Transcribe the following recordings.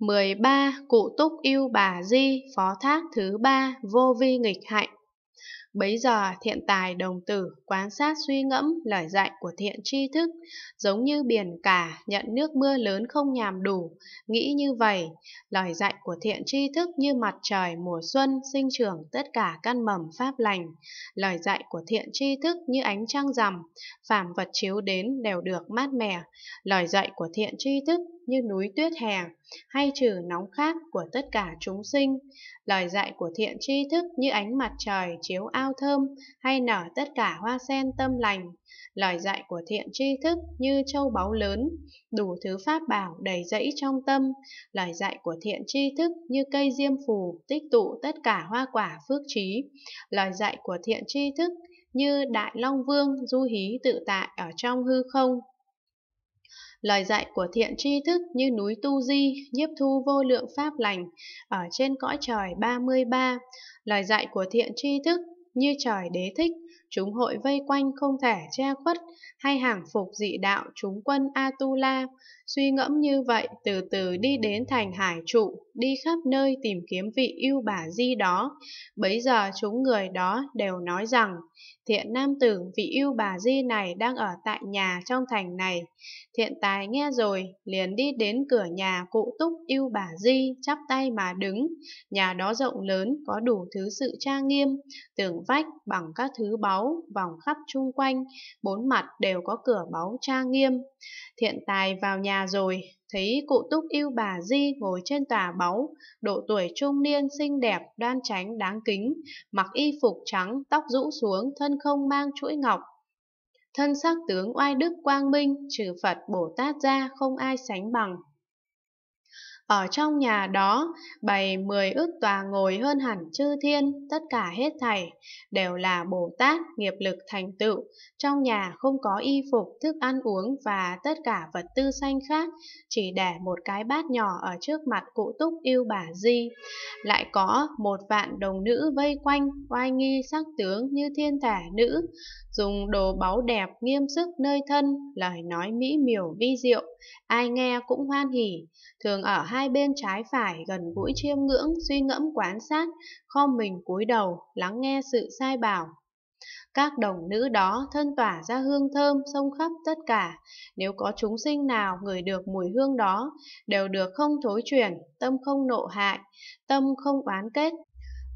13. Cụ túc yêu bà di, phó thác thứ ba, vô vi nghịch hạnh. Bấy giờ thiện tài đồng tử quan sát suy ngẫm lời dạy của thiện tri thức, giống như biển cả nhận nước mưa lớn không nhàm đủ, nghĩ như vậy, lời dạy của thiện tri thức như mặt trời mùa xuân sinh trưởng tất cả căn mầm pháp lành, lời dạy của thiện tri thức như ánh trăng rằm, phàm vật chiếu đến đều được mát mẻ, lời dạy của thiện tri thức như núi tuyết hè, hay trừ nóng khác của tất cả chúng sinh, lời dạy của thiện tri thức như ánh mặt trời chiếu ao thơm hay nở tất cả hoa sen tâm lành. Lời dạy của thiện tri thức như châu báu lớn, đủ thứ pháp bảo đầy rẫy trong tâm. Lời dạy của thiện tri thức như cây diêm phù tích tụ tất cả hoa quả phước trí. Lời dạy của thiện tri thức như đại long vương du hí tự tại ở trong hư không Lời dạy của thiện tri thức như núi tu di, nhiếp thu vô lượng pháp lành ở trên cõi trời 33. Lời dạy của thiện tri thức như trời đế thích, chúng hội vây quanh không thể che khuất, hay hàng phục dị đạo chúng quân Atula. Suy ngẫm như vậy, từ từ đi đến thành hải trụ, đi khắp nơi tìm kiếm vị yêu bà di đó. Bấy giờ chúng người đó đều nói rằng, thiện nam tử vị yêu bà di này đang ở tại nhà trong thành này. Thiện tài nghe rồi, liền đi đến cửa nhà cụ túc yêu bà di, chắp tay mà đứng. Nhà đó rộng lớn, có đủ thứ sự trang nghiêm, tưởng gần vách bằng các thứ báu vòng khắp chung quanh, bốn mặt đều có cửa báu tra nghiêm. Thiện tài vào nhà rồi, thấy cụ túc yêu bà Di ngồi trên tòa báu, độ tuổi trung niên xinh đẹp, đoan tránh đáng kính, mặc y phục trắng, tóc rũ xuống, thân không mang chuỗi ngọc, thân sắc tướng oai đức quang minh trừ phật bồ tát ra không ai sánh bằng ở trong nhà đó, bày mười ước tòa ngồi hơn hẳn chư thiên, tất cả hết thảy, đều là Bồ Tát, nghiệp lực thành tựu. Trong nhà không có y phục, thức ăn uống và tất cả vật tư xanh khác, chỉ để một cái bát nhỏ ở trước mặt cụ túc yêu bà Di. Lại có một vạn đồng nữ vây quanh, oai nghi sắc tướng như thiên thể nữ, dùng đồ báu đẹp nghiêm sức nơi thân, lời nói mỹ miều vi diệu, ai nghe cũng hoan hỉ, thường ở hai bên trái phải gần gũi chiêm ngưỡng, suy ngẫm quán sát, kho mình cúi đầu, lắng nghe sự sai bảo. Các đồng nữ đó thân tỏa ra hương thơm sông khắp tất cả, nếu có chúng sinh nào ngửi được mùi hương đó, đều được không thối chuyển, tâm không nộ hại, tâm không oán kết,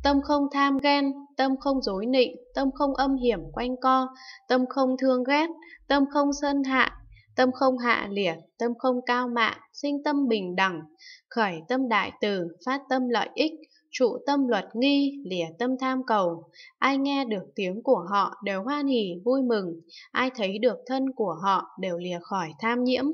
Tâm không tham ghen, tâm không dối nịnh, tâm không âm hiểm quanh co, tâm không thương ghét, tâm không sân hạ, tâm không hạ liệt, tâm không cao mạn, sinh tâm bình đẳng, khởi tâm đại từ, phát tâm lợi ích, trụ tâm luật nghi, lìa tâm tham cầu. Ai nghe được tiếng của họ đều hoan hỉ, vui mừng, ai thấy được thân của họ đều lìa khỏi tham nhiễm.